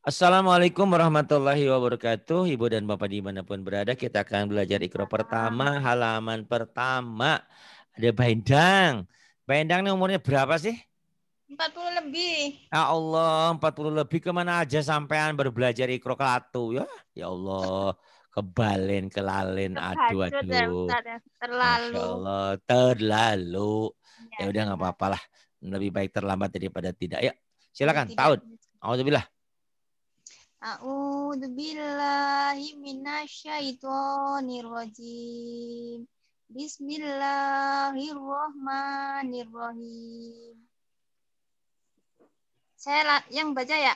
Assalamualaikum warahmatullahi wabarakatuh. Ibu dan Bapak dimanapun berada, kita akan belajar ikro pertama, halaman pertama. Ada Baindang. Baindang ini umurnya berapa sih? Empat puluh lebih. Ya Allah, empat puluh lebih kemana aja sampean berbelajar ikro kelatu ya? Ya Allah, kebalen, kelalin, aduh, ya, ya. aduh. Terlalu. Masya Allah, terlalu. Ya, ya udah nggak apa-apalah. Lebih baik terlambat daripada tidak. Ya, silakan. Iya, Tahun. Iya. Alhamdulillah. A'udzu billahi minasyaitonir rajim. Bismillahirrahmanirrahim. Saya yang baca ya?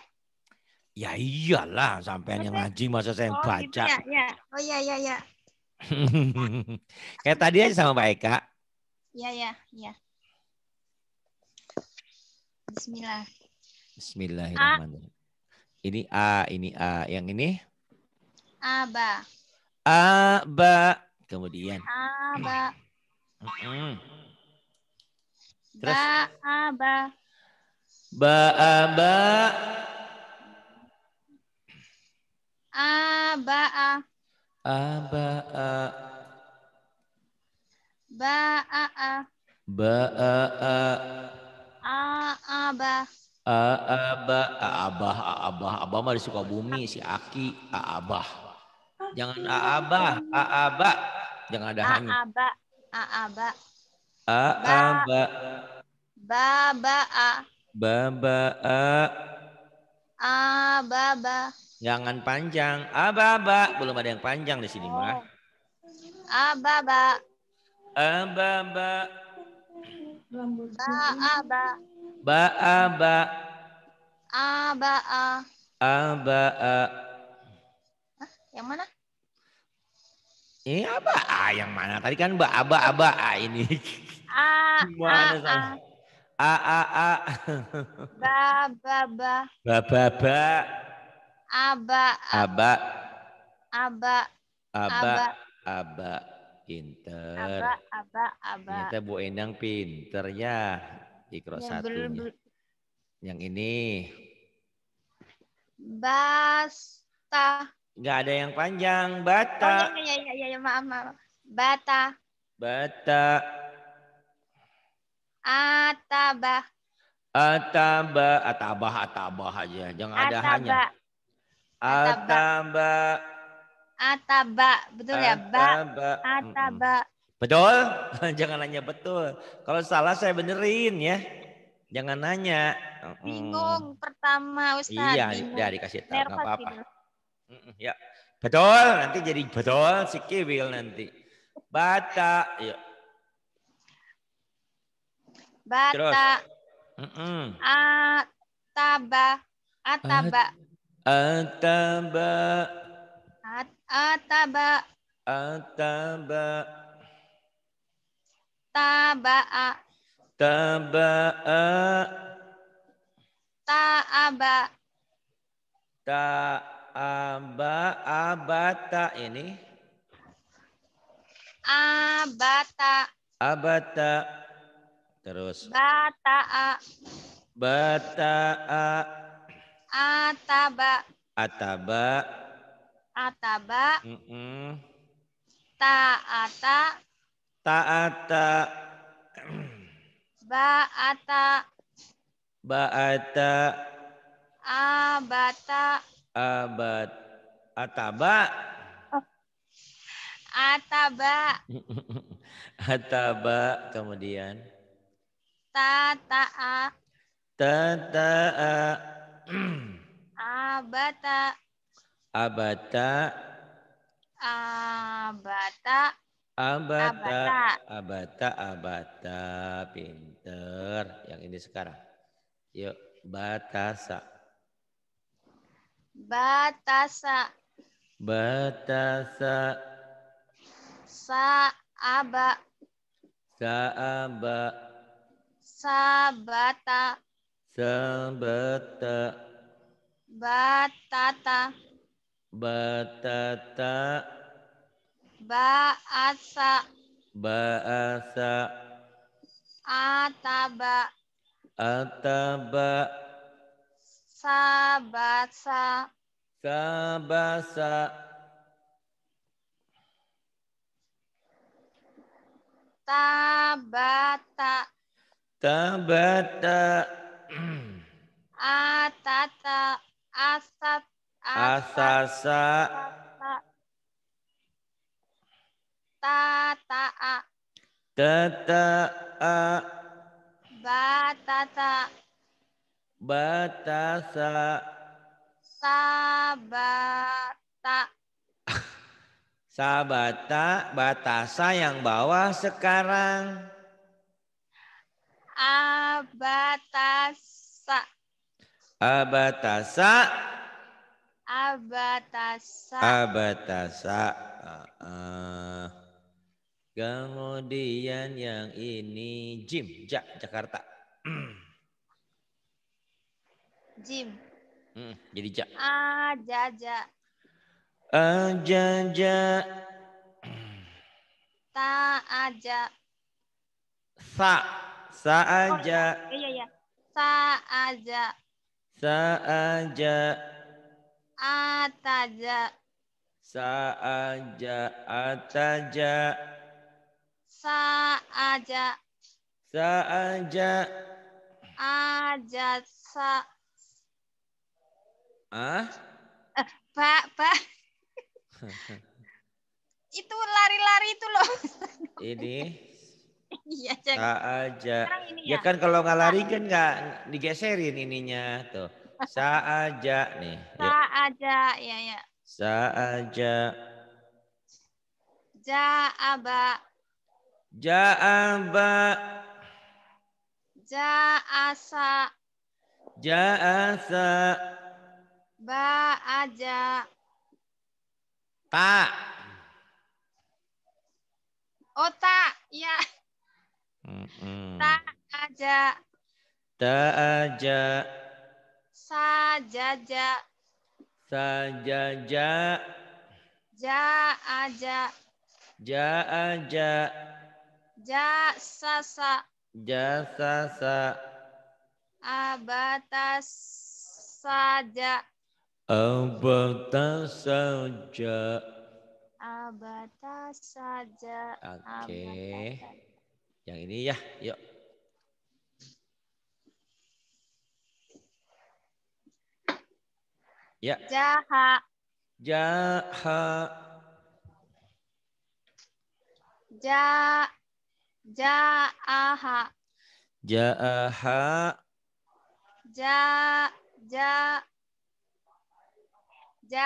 Ya iyalah sampai yang ngaji masa saya yang oh, gitu baca. Gitu ya, ya. Oh iya ya, ya. ya. Kayak tadi aja sama Pak Eka. Iya iya iya. Bismillah. Bismillahirrahmanirrahim. Ah, ini A, ini A. Yang ini? A ba, A ba, Kemudian. A ba, Mm. Terus? Ba, A Ba, aba. Aba. A, Ba, a. Ba, a. A, A aba. Abah, Abah, Abah, Abah mah di Sukabumi si Aki, Abah. Jangan Abah, Abah. Jangan ada hanya. Abah, Abah. Abah. Baba A. Baba A. Ababa. Jangan panjang. Ababa. Belum ada yang panjang di sini mah. Oh. Ababa. Ababa. Ba, aba. Ba'a ba. A ba A ba a yang mana? Ini apa A yang mana? Tadi kan ba aba aba A ini. A Gimana A, A A A A Ba ba ba. Ba ba ba. Aba Aba Aba Aba Aba Pinter. Aba Aba Aba. Ternyata Bu Endang pinter ya. Ikro ya, satu. yang ini. Basta. Enggak ada yang panjang. Bata. Oh, ya, ya, ya, ya, maaf, maaf. Bata. Bata. Atabah. Atabah. Atabah, atabah aja. Jangan ataba. ada hanya. atabah, atabah, Ataba. Betul ataba. ya? Ba. atabah Betul? Jangan nanya betul. Kalau salah saya benerin ya. Jangan nanya. Bingung hmm. pertama Ustaz. Iya, kasih dikasih tahu nggak apa-apa. Gitu. Ya. Betul, nanti jadi betul si Kiwil nanti. Bata, yuk. Iya. Bata. Terus. Mm -mm. Ataba. Ataba. Ataba. Ataba. Ataba. Taba'a. Taba'a. Ta'aba. Ta'aba. Abata ini. Abata. Abata. Terus. Bata'a. Bata'a. Ataba. Ataba. Ataba. Mm -mm. Ta'ata. Ta'ata. Ba'ata. Ba'ata. Abata. Abat. Ataba. Ataba. Ataba. Kemudian. Tata'a. Tata'a. Abata. Abata. Abata. Abata, abata, abata, pinter. Yang ini sekarang. Yuk, batasa. Batasa. Batasa. Saaba. Saaba. Sabata. Sabata. Batata. Batata. Ba'asa. Ba'asa. Ataba. Ataba. Sabasa. Sabasa. Tabata. Tabata. Atata. Asat. Asasa. Asasa. Ta ta a. Ta ta a. Ba ta ta. Ba ta sa. Sabata. Sabata batasa yang bawah sekarang. Abatasa. Abatasa. Abatasa. Abatasa. Uh, uh. Kemudian yang ini Jim, ja, Jakarta. Jim. Hmm, jadi ja. Aja ah, aja. Ah, aja aja. Ta aja. Sa sa aja. Oh, iya, iya iya. Sa aja. Sa aja. Ataja. Sa aja ataja. Sa'aja. Sa'aja. Aja sa. Ah? pak eh, pak itu lari-lari itu loh. ini. Iya, Sa'aja. Ya, ya kan kalau nggak lari kan nggak digeserin ininya tuh. Sa'aja nih. Sa'aja, ya ya. Sa'aja. Iya, iya. abah Ja'aba. Ja'asa. Ja'asa. Ba'aja. Ja'a oh, ya. Ta'aja. Ta'aja. Tak aja. Tak aja. Sajaja. Ja Ja Jasasa. Jasasa. Abatas saja. Abatas saja. Abatas saja. Oke. Okay. Yang ini ya, yuk. Ya. Jaha. Jaha. Ja Ja'aha. Ja'aha. Ja ja ja,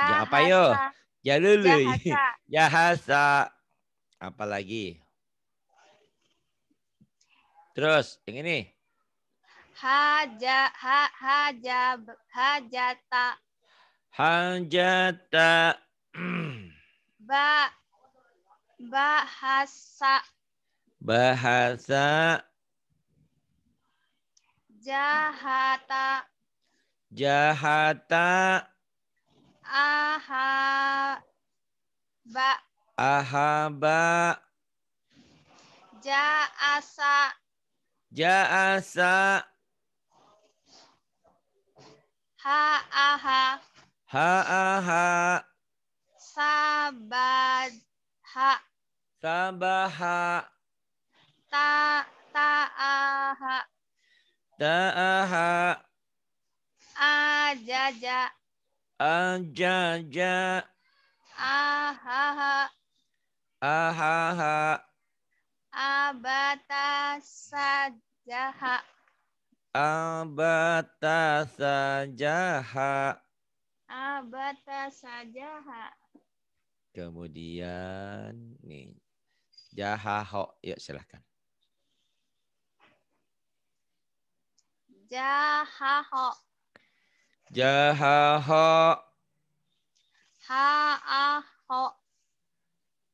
ja apa yo? Ja lulu. hasa, Apa lagi? Terus yang ini. Haja ha haja hajata. Hajata. ba bahasa Bahasa. Jahata. Jahata. aha Ahaba. Ahaba. Jaasa. Jaasa. sabah ha sabah Sabaha. Ta ja ja a Ta'aha. Ajaja. Ajaja. Ahaha. ha Abata sajaha. Abata sajaha. Abata sajaha. Kemudian nih jahaho, yuk silahkan. Jahaho. Jahaho. Ha'aho.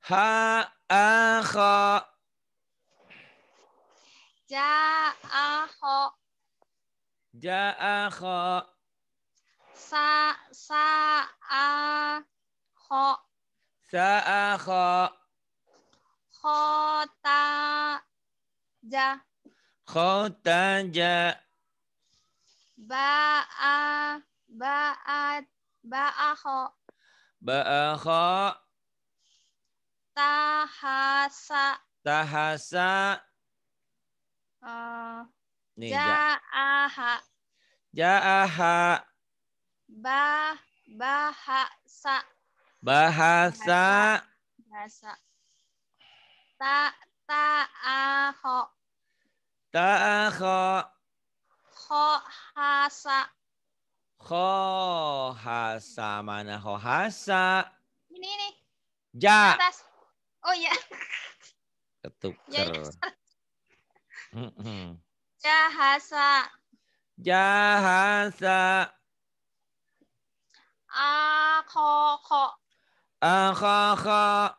Ha'aho. Ja'aho. Ja'aho. Sa sa'aho. Sa'aho. Khota ja. Khota ja. Ba'a ba'at ba'akho. Ba'akho. Tahasa. Tahasa. Uh, Nih, ja'aha. Ja'aha. Ba bahasa. Bahasa. Bahasa. Ta ta'aho. Ta'aho kho hasa mana hasa Ini ini. Ja. Atas. Oh ya. Ketuker. Jahasa. Jahasa. Akoko. Akoko.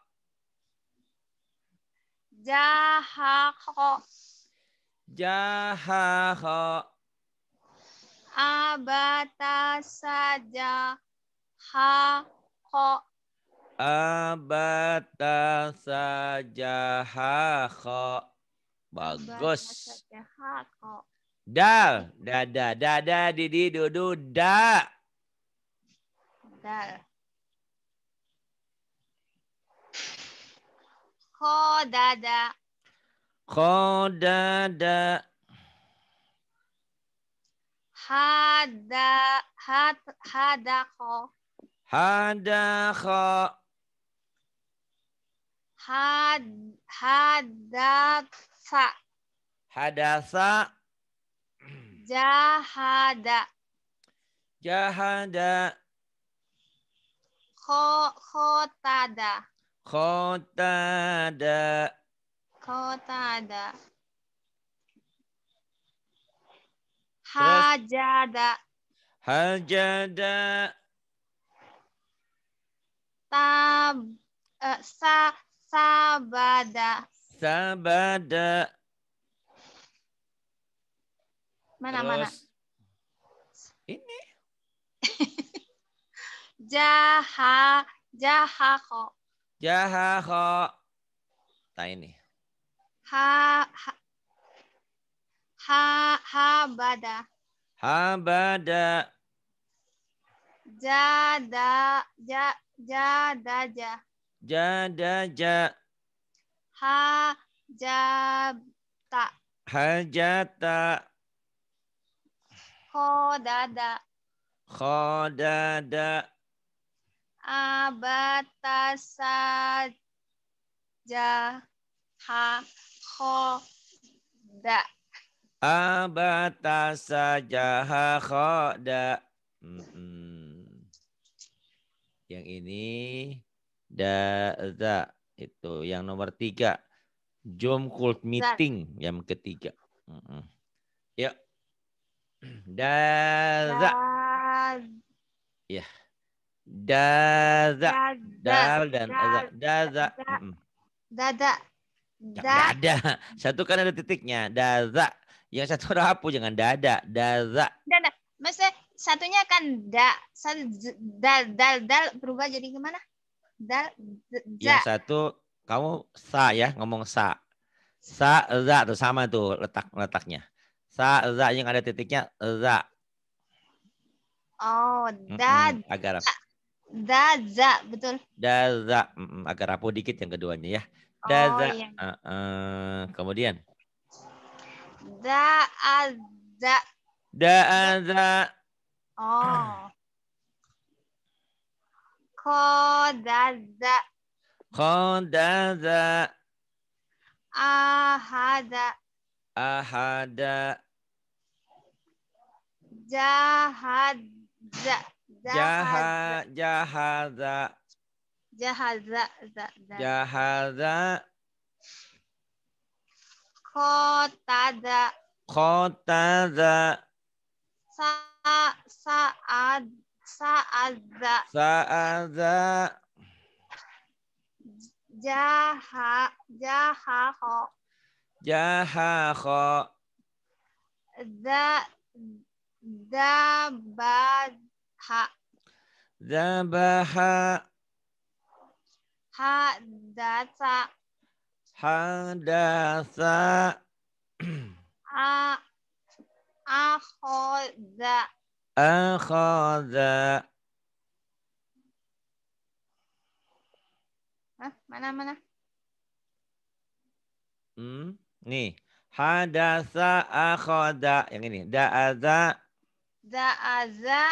Jahako. Jahako abata saja ha ko abata saja ha ko bagus dal dada dada didi dudu da dal ko dada ko dada Hada had hadako. Hadako. Had hadasa. Hadasa. Jahada. Jahada. Ko khotada. Khotada. Khotada. Hajada. Hajada. Tab uh, sa sabada. Sabada. Mana Terus, mana? Ini. jaha jaha kok jaha kok Nah ini. Ha, ha Ha habada. bada. Jada ja Jada ja. Ha jabta. Hajata. Khodada. Khodada. Abatasa jaha khoda abata saja khoda. Yang ini da, da itu yang nomor tiga. Jom cult meeting yang ketiga. ya da da Ya. da da Dal dan da da da da Satu kan ada titiknya. da yang satu rapuh jangan dada, dada. Dada. Maksudnya satunya kan da, dal, dal, dal berubah jadi gimana? Dal, z. Yang satu kamu sa ya, ngomong sa. Sa, za tuh sama tuh letak letaknya. Sa, za yang ada titiknya za. Oh, da, mm -mm, agak Da, betul. Da, za, mm agak rapuh dikit yang keduanya ya. Oh, da, za. Oh, iya. uh, uh, kemudian Da ada. Da ada. Oh. Qadaza. Qadaza. Ahada. Ahada. Jahaza. Jahaza. Jahaza. Jahaza. Jahaza. Kotada. Kotada. Sa saad saada. Saada. Jaha Jaha Jahaho. Da Ha Dabaha. Sa حدث أخذ أخذ mana mana? Hmm, ni. Hadasa akhada. Yang ini. Da'aza. Da'aza.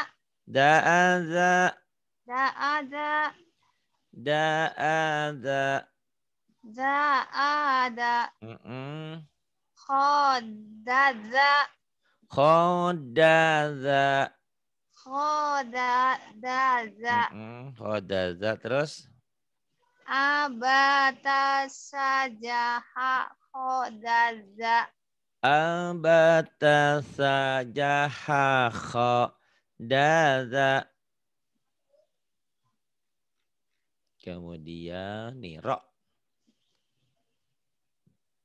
Da'aza. Da'aza. Da'aza. Za'ada. Mm -mm. Khodaza. Khodaza. Khodaza. Mm Terus? Abata sajaha khodaza. Abata sajaha khodaza. Kemudian nih, rok.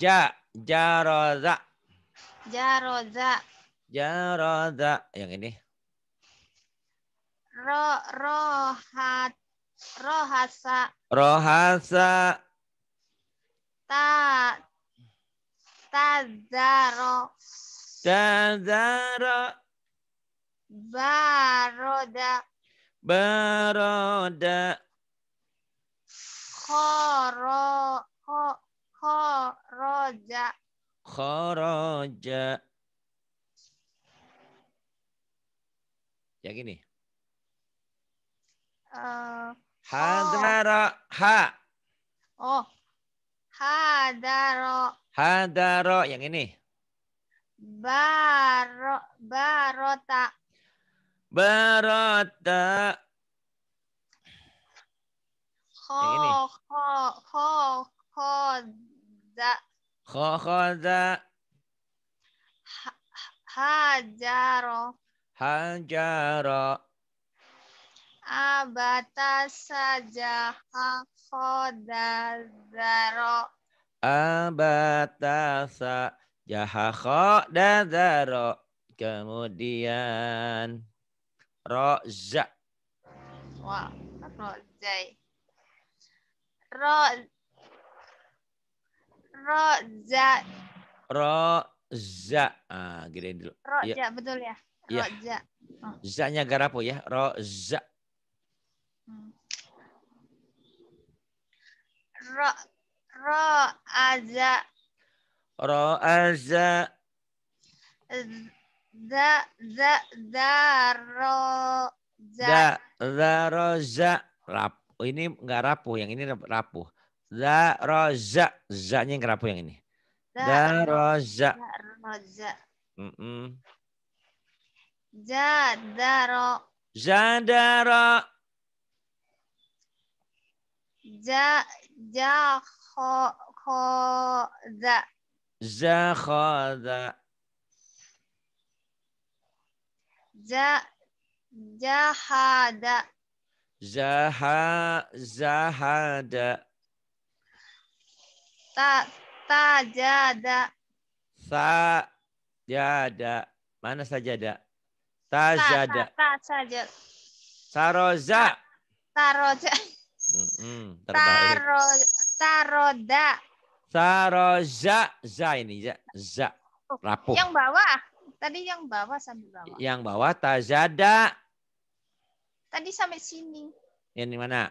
Ja, jaroza. Jaroza. Jaroza. Yang ini. Ro, rohat, rohasa. Rohasa. Ta, tazaro. Tazaro. Baroda. Baroda. Koro. ko Khoroja. Khoroja. Yang ini. Uh, eh, hadara oh. ha. Oh. Hadaro. Hadaro yang ini. Baro barota. Barota. Kho, yang ini. Ho, Khoza. Khoza. Hajaro. Hajaro. Abata saja zaro Abata saja zaro Kemudian roza. Wah, roza roza Roja. Roja. Ah, gedein dulu. Roja ya. betul ya. Roja. Ya. Oh. Zanya garapu ya. Roja. Hmm. Ro ro aja. Ro aja. Za za zaro za. Za zaroza. Rap. Oh, ini enggak rapuh, yang ini rapuh. Za roza. Za-nya yang kerapu yang ini. Za roza. Za roza. Mm Za Zadaro. Zadaro. Ja ja za kho za. Za kho za. Za jahada. Zaha zahada. Ta ta jada Sa jada. Mana sajada? ada Ta, ta, saja. Saroza. Taroza. Taro, taroda. Saroza. Za ini. ya za. Oh, Rapuh. Yang bawah. Tadi yang bawah sambil bawah. Yang bawah ta jada Tadi sampai sini. ini mana?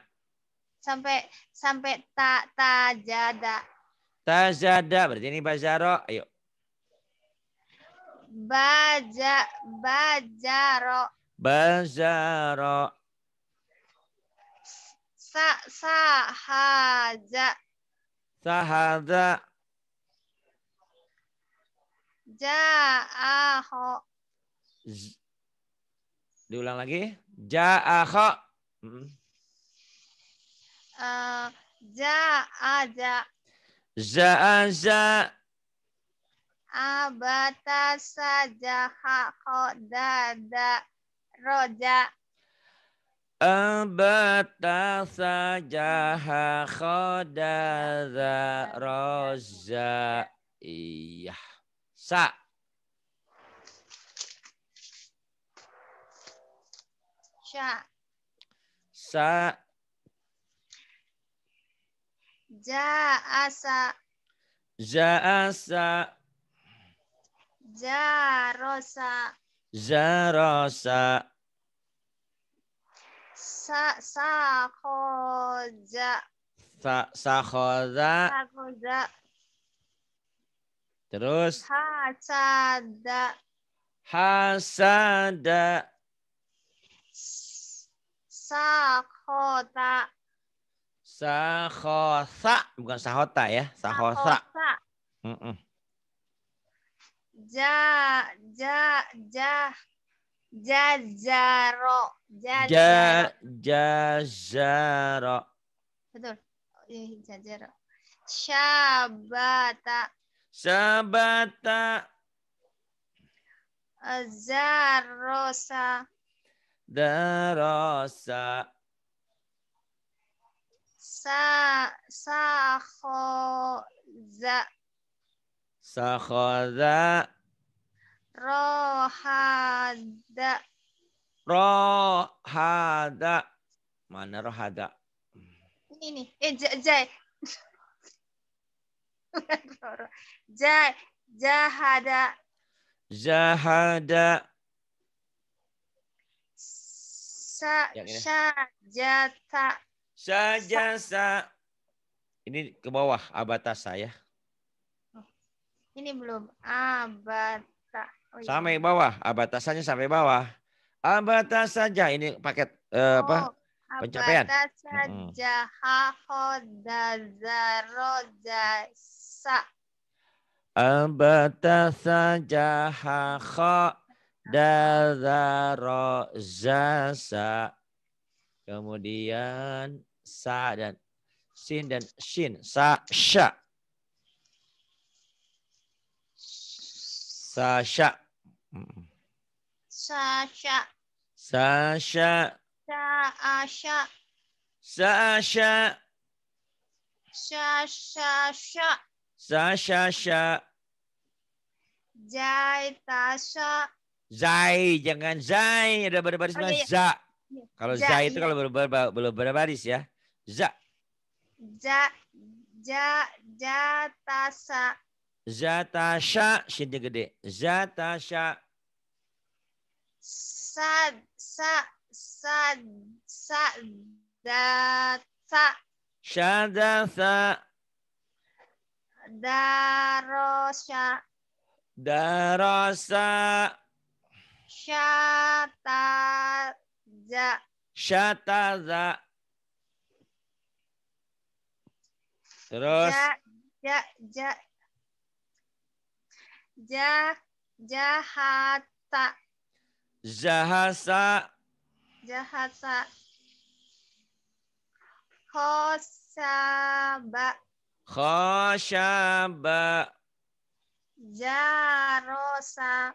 Sampai sampai ta ta jada Tazada. Berarti ini bajaro. Ayo. Baja, bajaro. Bazaro. Sa, sahaja. Sahaja. Ja'aho. Diulang lagi. Ja'aho. -hmm. Uh, Ja'aja. Za'aza abata saja qadada roja abata saja qadada roja iya sa Sa. sa Ja'asa. Ja'asa. Jarosa. Jarosa. Sa Sa sakhoja. Sa Sa Sa Sakhoja. Terus. Hasada. Hasada. Sakhota. Sahosa, bukan sahota ya, sahosa. sahosa. Mm -mm. Ja, ja, ja, jajaro, jazaro. Ja, jazaro. Betul. Eh, jazaro. Syabata. Sabata. Zarosa. Darosa sa da ro rohada rohada mana rohada ini nih eh jai jai jahada jahada sa syajata saja sa, Ini ke bawah abatasa saya Ini belum abata. Oh, iya. Sampai bawah, abatasannya sampai bawah. Abata saja ini paket eh, oh, apa? Pencapaian. Abata saja hmm. sa. Abata saja ha dazaro zasa. Kemudian sa dan sin dan shin, sa, sha sha sha sha sa sa sa sa sha Sasha. Sasha. Sasha. sha sha Sasha. sha sha Zai sha Zai, jangan Zai, ada berbaris mas okay. Oh, iya, iya. Za. Iya. Kalau Zai itu kalau belum berbaris ya. Za. za, za, za za jatasa. Zatasha, sinnya gede. za Sad, sa, sa, sa, sa, da, sa. sa da ta Darosha. za, ta za. Terus? Ja, ja, ja. Ja, jahata. Jahasa. Jahasa. Khosaba. Khosaba. Jarosa.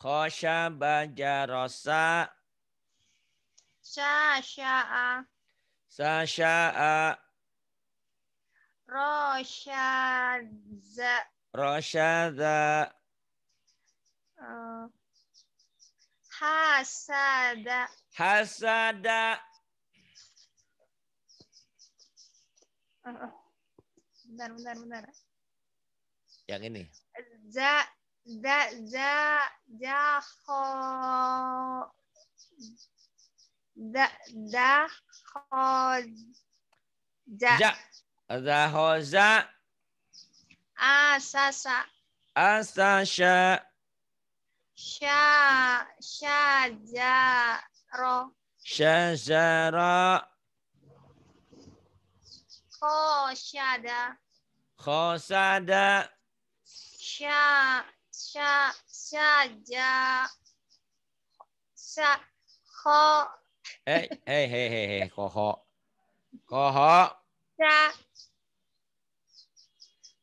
Khosaba jarosa. sasha sasha Roshada. Rosyadza. Uh, hasada. Hasada. Uh, uh. benar, benar, benar. Yang ini. Za, za, za, ho. Da, da, ja. Ja. ja. ذهازه ش اساس شا شجرا شجرا خاشد خاسد شا شا شجا شا خو هی هی هی هی خو خو خو خو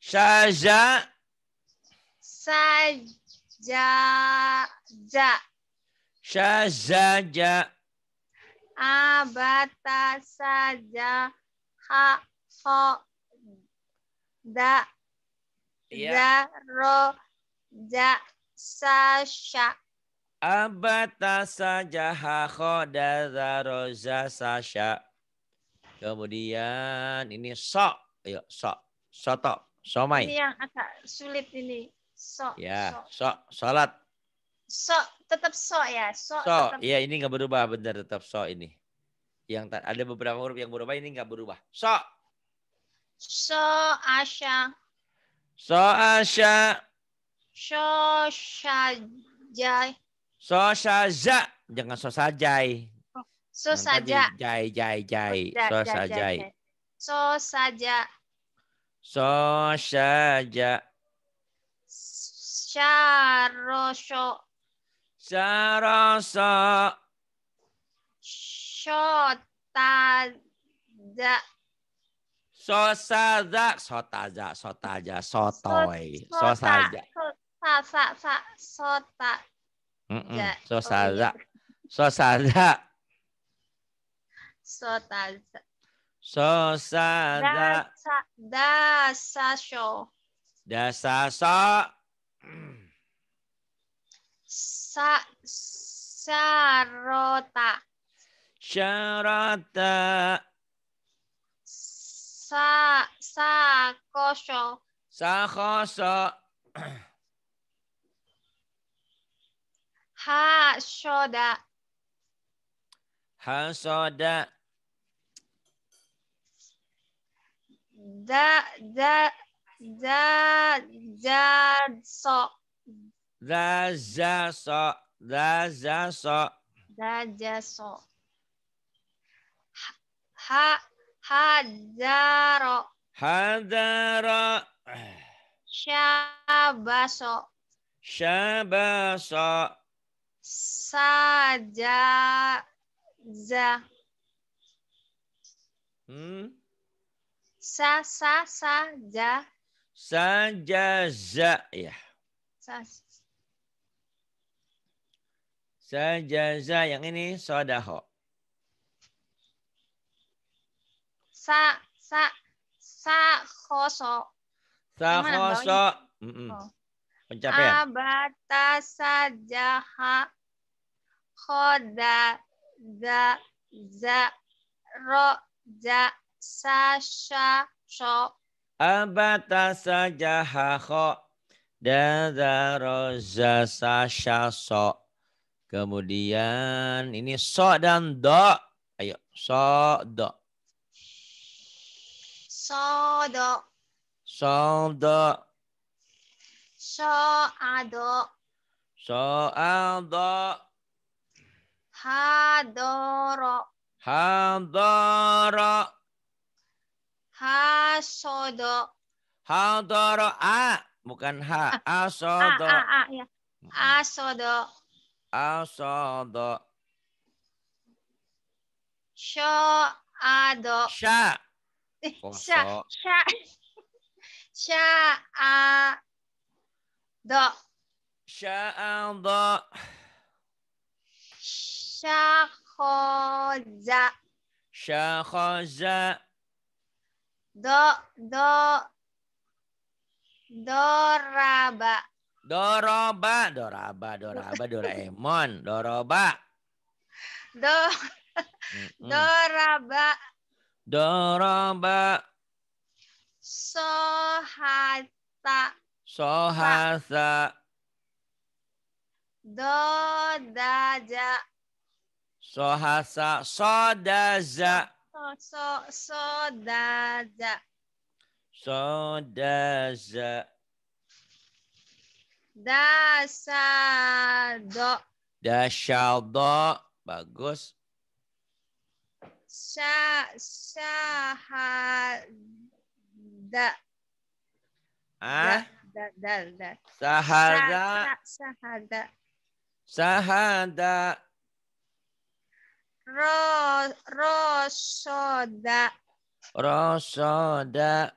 Saja. Saja. saja saja saja Abata saja ha ho da Ya. da ro ja sasha. Abata saja ha ho da da ro ja sasha. Kemudian ini sok, ayo sok, soto. Somai. Ini yang agak sulit ini. So. Ya, so, so salat. So, tetap so ya. So, so tetap... ya ini nggak berubah benar tetap so ini. Yang ada beberapa huruf yang berubah ini nggak berubah. So. So asya. So asya. So sajai. So saja. Jangan so sajai. Oh, so saja. Jai jai jai. Oh, so sajai. So saja. So saja, Saroso. Syarosho. Shotaja. Sosaza, sotaza, sotaja, sotoy, sosaja. Sosaja. sa, sota. Sosaza, oh, iya. sosaza. So sa da sa da sa sho. Da sa so. Sa sarota. Syarata. Sa sa kosho. Sa koso. Ha shoda. Ha shoda. ذا ذا ذا ذا صا ذا ذا صا ذا ذا صا ذا ذا صا ها هذار هذار شابس شابس سجاز هم sa sa sa ja sa za ya sa sajaza yang ini sodaho sa sa sa khoso sa khoso mm -mm. Oh. pencapaian abata sajaha khoda za za ro ja sasha sho abata sajaha kho dadaro sasha so kemudian ini so dan do ayo so do so do so do so ado so ado hadoro hadoro Hasodo. Hadoro a, bukan ha. Asodo. A, a, a, ya. Asodo. Asodo. Shoado. Sha. Sha. Sha. za sha Sha'khoza. za do do doraba doroba doraba doraba doraemon doroba do doraba doroba sohasa sohasa daja sohasa sodaja so so daza so da dasado do bagus sha sha ah da, da, da, da. sahada sahada sahada را راشاده راشاده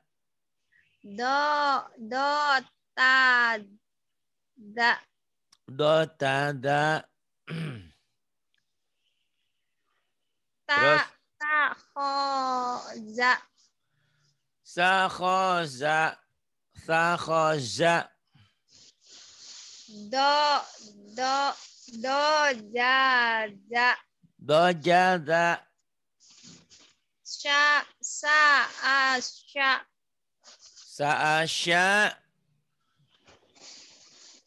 دا دا تا دا دا تا دا تا تا خازه سخازه دا دا دا جا جا doja da sha sa, sha. Sa, sha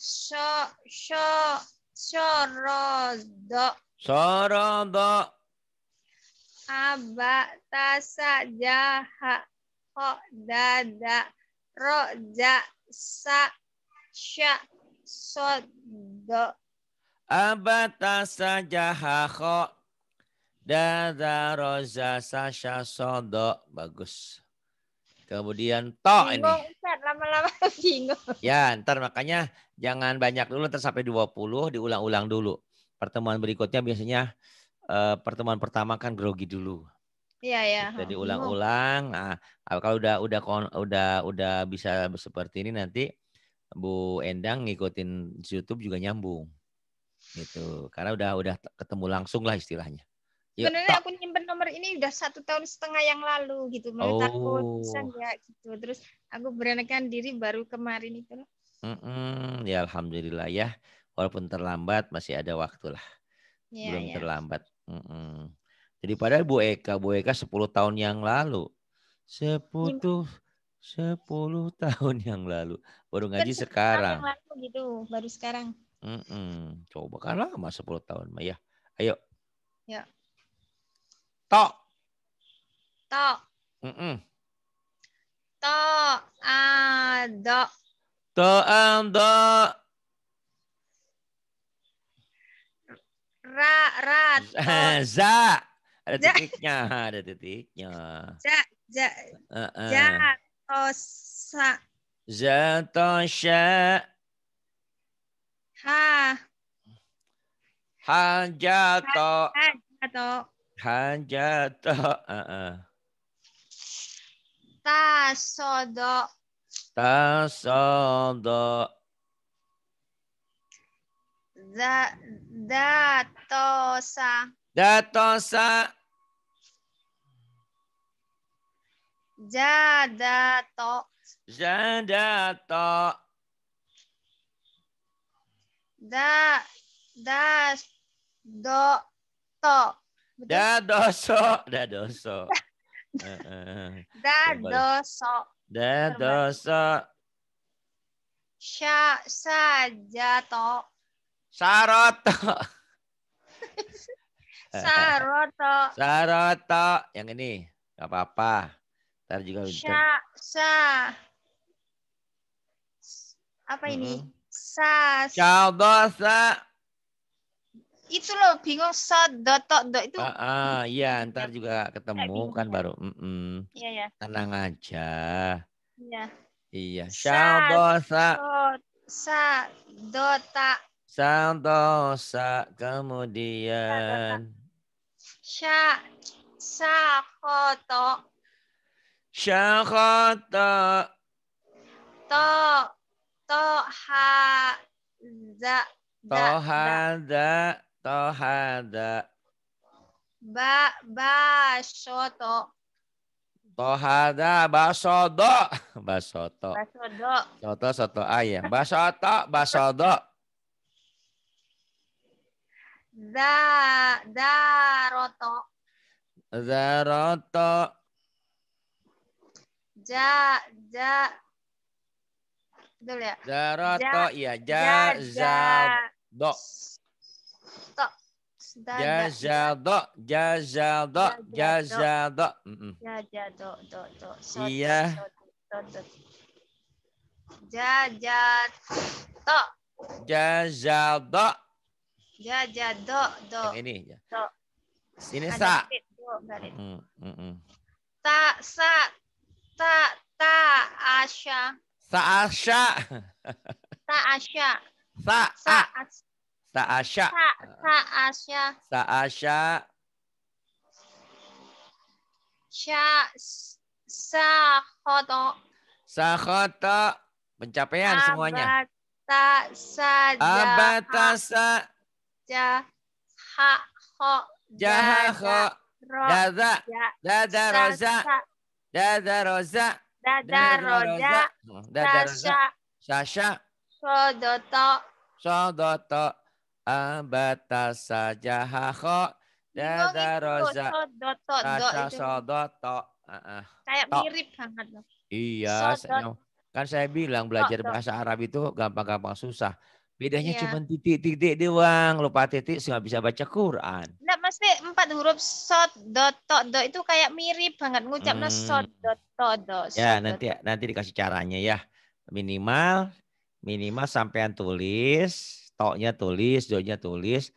Sho, sho, shorodo. Shorodo. Aba, tasa, jaha, ho, dada, ja sa, so sodo. Aba, ja jaha, ho, Dada roza sasha sodo. Bagus. Kemudian to ini. lama-lama bingung. Ya, ntar makanya jangan banyak dulu ntar sampai 20 diulang-ulang dulu. Pertemuan berikutnya biasanya uh, pertemuan pertama kan grogi dulu. Iya ya. Jadi ulang-ulang. Nah, kalau udah udah udah udah bisa seperti ini nanti Bu Endang ngikutin YouTube juga nyambung. Gitu. Karena udah udah ketemu langsung lah istilahnya sebenarnya aku nyimpen nomor ini udah satu tahun setengah yang lalu gitu menurut oh. aku bisa nggak gitu terus aku beranikan diri baru kemarin itu Mm-mm, ya alhamdulillah ya walaupun terlambat masih ada waktu lah ya, belum ya. terlambat Mm-mm. jadi padahal Bu Eka Bu Eka 10 tahun yang lalu sepuluh, sepuluh tahun yang lalu baru ngaji sekarang yang lalu gitu baru sekarang Mm-mm. coba kan lama sepuluh tahun Maya. ya ayo ya To. To. Mm -mm. To ada. To ada. Ra ra. Za. Ada titiknya, ada titiknya. Za za. Uh -uh. Za to sa. Za to sya. Ha. Hajato. to 患者と、uh, uh. たそど。たそど。だ、だとさ。だとさ。じゃだと。じゃだと。だ、と。Dadoso, dadoso. dadoso. Dadoso. Sya to Saroto. Saroto. Saroto. Yang ini. Gak apa-apa. Ntar juga. Sya, sa. Apa ini? Mm-hmm. Sa. Sya, dosa itu loh bingung dotok dot itu. Ah, ah iya ntar juga ketemu kan baru. Mm -mm. Iya ya. Tenang aja. Iya. Iya. Shaldosa. Sa dota. dosa kemudian. Sha sa koto Sha koto To to ha za. Tohada. Tohada. Ba basoto. Tohada basodo. Basoto. Basodo. Soto soto ayam. Basoto basodo. Da Da roto. Ja ja Betul ya? Jaroto, ja, iya. Ja, ja, do. Jajado, jajado, jajado. Jajado, do, do. Iya. Jajado. Jajado. Jajado, do. ini ya. Do. Ini sa. Ta, sa, ta, ta, asya. Sa asya. Ta asya. Sa, sa, Sa'asya. Sa'asya. Sa'asya. Sya sakhoto. Sakhoto. Pencapaian Abata, semuanya. Abatasa. Abatasa. Jaha. Ho. Jaha. Ho. Dada. Dada roza. Dada roza. Dada roza. Dada roza. Sasha. Sasha. Sodoto. Sodoto abatasa jahaho dada roza doto, sodoto. Kayak mirip banget loh. Iya, saya, kan saya bilang belajar bahasa Arab itu gampang-gampang susah. Bedanya iya. cuma titik-titik doang. Lupa titik nggak bisa baca Quran. Nggak, mesti empat huruf sod, doto, to, do itu kayak mirip banget. Ngucapnya hmm. sod, doto. to, do. ya, nanti nanti dikasih caranya ya. Minimal, minimal sampean tulis toknya tulis, jonya tulis,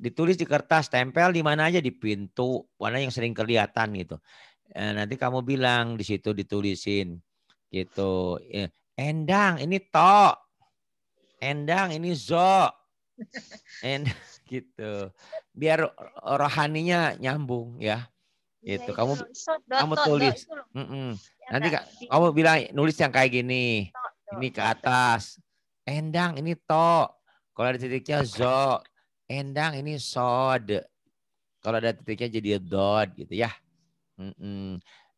ditulis di kertas, tempel di mana aja di pintu, warna yang sering kelihatan gitu. Eh, nanti kamu bilang di situ ditulisin gitu. Eh, endang ini to, endang ini zo, end gitu. Biar rohaninya nyambung ya. Iya, gitu. kamu kamu tulis. mm -mm. Nanti kamu bilang nulis yang kayak gini. ini ke atas. Endang ini to kalau ada titiknya zo, endang ini sod. Kalau ada titiknya jadi dot gitu ya. Mm -mm.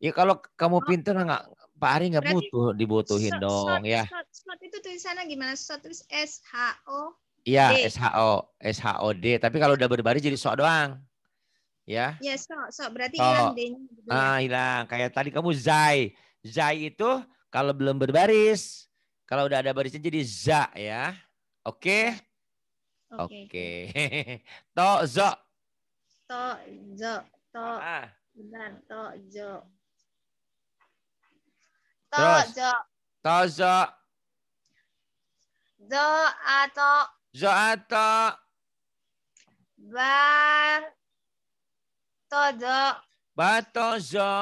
Ya kalau kamu oh. pintar nggak Pak Ari nggak butuh dibutuhin so, dong so, ya. Sod so, itu tulisannya gimana? so, tulis S H O. Iya S H O S H O D. Tapi kalau udah berbaris jadi sok doang. Ya. Ya sok sok berarti hilang D-nya. Gitu ya. Ah hilang. Kayak tadi kamu zai zai itu kalau belum berbaris. Kalau udah ada barisnya jadi za ya. Oke. Okay? Oke. Okay. Okay. to zo. To zo. To. Ah. Benar, to zo. To zo. To zo. Zo ato. Zo ato. Ba. To zo. zo.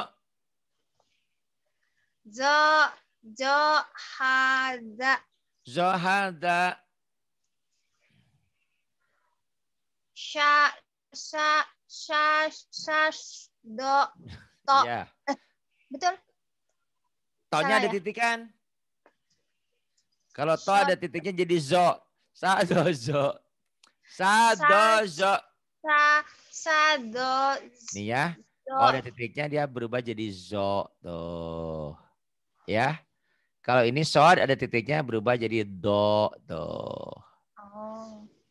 Zo. Zo hada. Zo hada. sha sa sa sa do to. Yeah. Iya. betul? Tonya ada ya? titik kan? Kalau to ada titiknya jadi zo. Sa do zo. Sa do zo. Sa sa do. Nih ya. Kalau ada titiknya dia berubah jadi zo tuh. Ya. Kalau ini sod ada titiknya berubah jadi do tuh.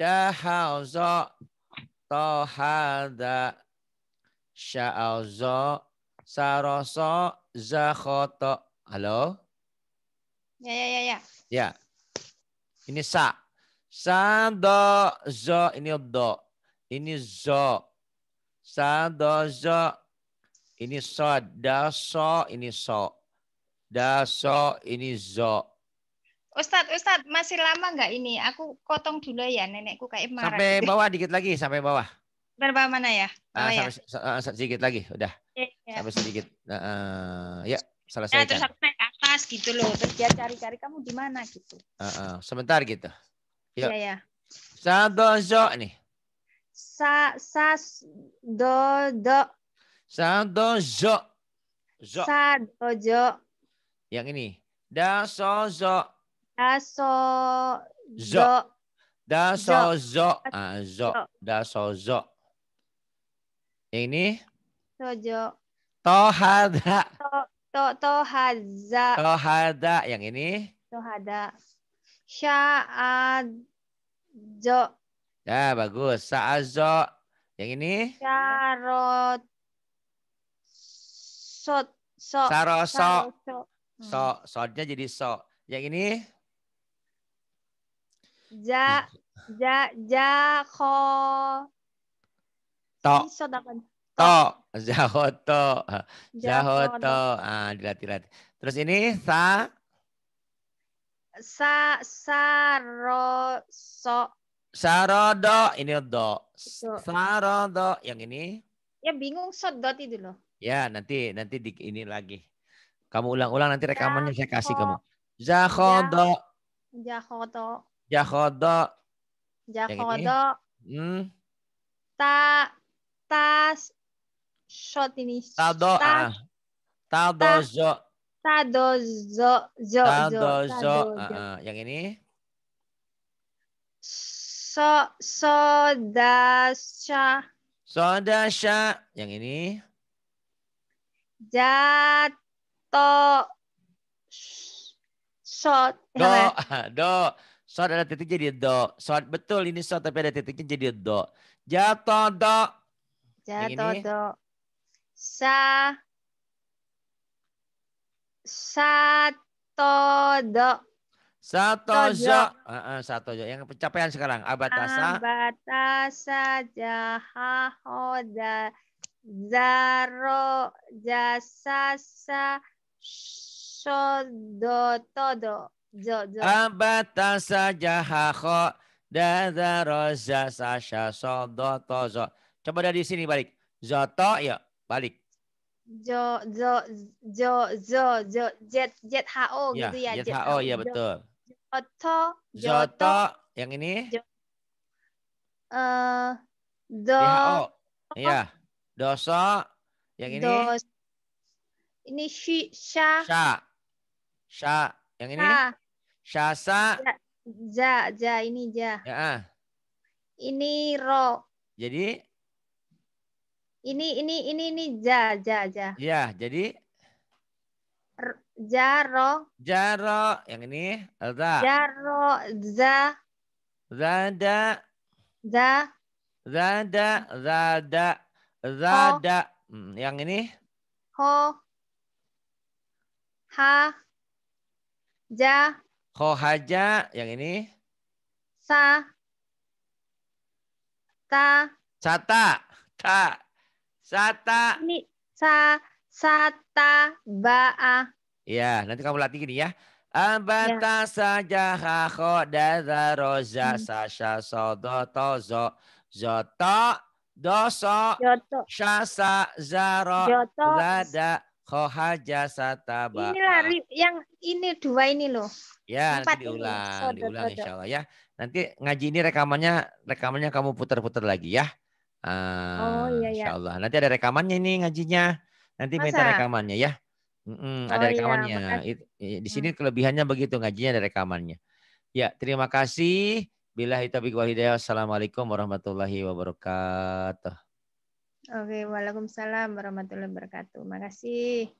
Dahauzo tohada sya'auzo saroso zakhoto. Halo? Ya, ya, ya, ya. Ya. Ini sa. Sa, do, zo. Ini do. Ini zo. Sa, do, zo. Ini so. Da, so. Ini so. Da, so. Ini zo. Ustad Ustad masih lama nggak ini? Aku kotong dulu ya, nenekku kayak marah. Sampai gitu. bawah dikit lagi, sampai bawah. Sampai mana ya? uh, sampai, ya? sedikit lagi, udah. Yeah, iya. Sampai sedikit. Uh, ya, selesai. Nah, terus aku naik atas gitu loh. Terus dia cari-cari kamu di mana gitu. Uh, uh, sebentar gitu. Iya, yeah, ya. nih. Sa, sa, do, do. Sa, do, Yang ini. Da, so, zo. Daso zo. Daso zo. Ah, zo. Daso zo. ini? Sojo. Tohada. To, to, Tohada. Yang ini? Tohada. Zo. Ya, bagus. zo. Yang ini? Syarot. Sot. So. Saroso. So. Sodnya jadi so. Yang ini? Ja ja ja ko. To. To. Jahoto. Jahoto. Ah, dilatih-latih. Terus ini sa sa saro so sarodo ini do sarodo yang ini ya bingung sodot itu loh ya nanti nanti di ini lagi kamu ulang-ulang nanti rekamannya saya kasih kamu zahodo zahodo Jakodo. Jakodo. Hmm. Ta tas shot ini. Tado. Ta, ah. Tadozo. Tadozo. Zo, Tadozo. Uh, ah, ah. yang ini. So sodasha. Sodasha. Yang ini. Jato. Shot. Do. Ya? Ah, do. Sod ada titik jadi do. Sod betul ini sod tapi ada titiknya jadi do. Jatuh do. Jatuh do. Sa. Sato do. Sato jo. Uh, uh, jo. Yang pencapaian sekarang. Abatasa. Abatasa jaha hoda. Zaro jasasa sodotodo. Abata saja hako dada roza sasha sodo tozo. Coba dari sini balik. Zoto ya balik. Jo jo jo jo jo jet jet ho ya, gitu ya. Jet, ho ya betul. Zoto Zoto yang ini. Jo, eh, do. ya Doso yang ini. Dos. Ini sha sha sha yang ini. Sha. Syasa. Ja, ja, ini ja. Ya. Ini ro. Jadi ini ini ini ini ja ja ja. Ya, jadi R jaro. Jaro, yang ini za. Jaro za. Zada. Za. Zada, zada, zada. Hmm, yang ini ho. Ha. Ja. Kohaja yang ini. Sa. Ta. Sata. Ta. Sata. Ini sa sata ba'a. Ya, nanti kamu latih gini ya. Abata saja hakho dada roza sasha sodo tozo zoto doso shasa zaro zada Khoha jasata ini lari yang ini dua ini loh. Ya, nanti diulang, ini. diulang insya Allah ya. Nanti ngaji ini rekamannya rekamannya kamu putar-putar lagi ya. Uh, oh iya ya. Insya Allah. Nanti ada rekamannya ini ngajinya. Nanti Masa? minta rekamannya ya. Mm-mm, oh, ada iya, rekamannya. Iya, di sini hmm. kelebihannya begitu ngajinya ada rekamannya. Ya, terima kasih. Bila hitabik wal hidayah. Assalamualaikum warahmatullahi wabarakatuh. Oke, Waalaikumsalam warahmatullahi wabarakatuh. Makasih.